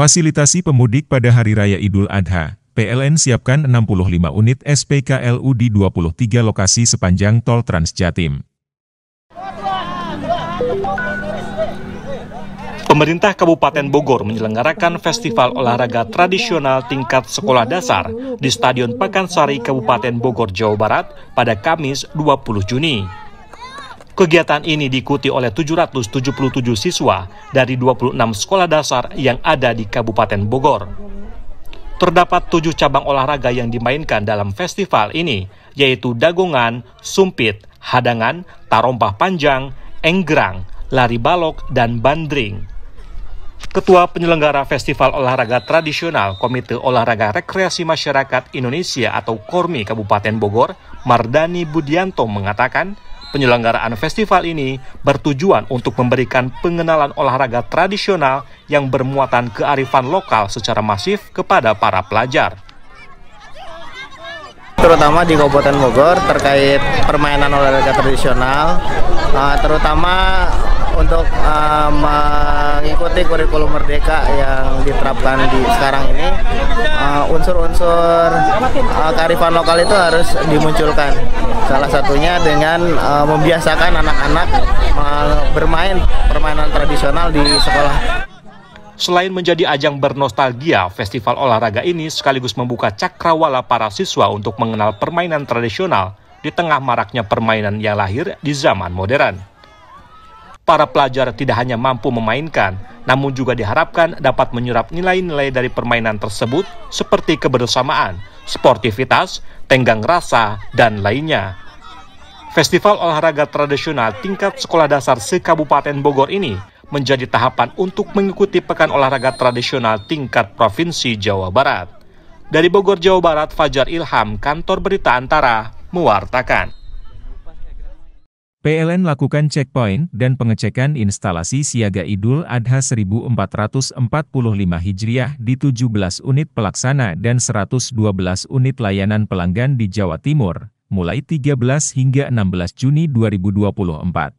Fasilitasi pemudik pada Hari Raya Idul Adha, PLN siapkan 65 unit SPKLU di 23 lokasi sepanjang tol Trans Jatim. Pemerintah Kabupaten Bogor menyelenggarakan festival olahraga tradisional tingkat sekolah dasar di Stadion Pakansari Kabupaten Bogor, Jawa Barat pada Kamis 20 Juni. Kegiatan ini diikuti oleh 777 siswa dari 26 sekolah dasar yang ada di Kabupaten Bogor. Terdapat tujuh cabang olahraga yang dimainkan dalam festival ini, yaitu dagongan, sumpit, hadangan, tarompah panjang, enggrang, lari balok, dan bandring. Ketua Penyelenggara Festival Olahraga Tradisional Komite Olahraga Rekreasi Masyarakat Indonesia atau KORMI Kabupaten Bogor, Mardani Budianto mengatakan, Penyelenggaraan festival ini bertujuan untuk memberikan pengenalan olahraga tradisional yang bermuatan kearifan lokal secara masif kepada para pelajar terutama di Kabupaten Bogor terkait permainan olahraga tradisional, eh, terutama untuk eh, mengikuti kurikulum merdeka yang diterapkan di sekarang ini unsur-unsur uh, kearifan lokal itu harus dimunculkan. Salah satunya dengan uh, membiasakan anak-anak uh, bermain permainan tradisional di sekolah. Selain menjadi ajang bernostalgia, festival olahraga ini sekaligus membuka cakrawala para siswa untuk mengenal permainan tradisional di tengah maraknya permainan yang lahir di zaman modern para pelajar tidak hanya mampu memainkan, namun juga diharapkan dapat menyerap nilai-nilai dari permainan tersebut seperti kebersamaan, sportivitas, tenggang rasa, dan lainnya. Festival olahraga tradisional tingkat sekolah dasar se-Kabupaten Bogor ini menjadi tahapan untuk mengikuti Pekan Olahraga Tradisional tingkat Provinsi Jawa Barat. Dari Bogor, Jawa Barat, Fajar Ilham, Kantor Berita Antara, mewartakan. PLN lakukan checkpoint dan pengecekan instalasi siaga Idul Adha 1445 Hijriah di 17 unit pelaksana dan 112 unit layanan pelanggan di Jawa Timur, mulai 13 hingga 16 Juni 2024.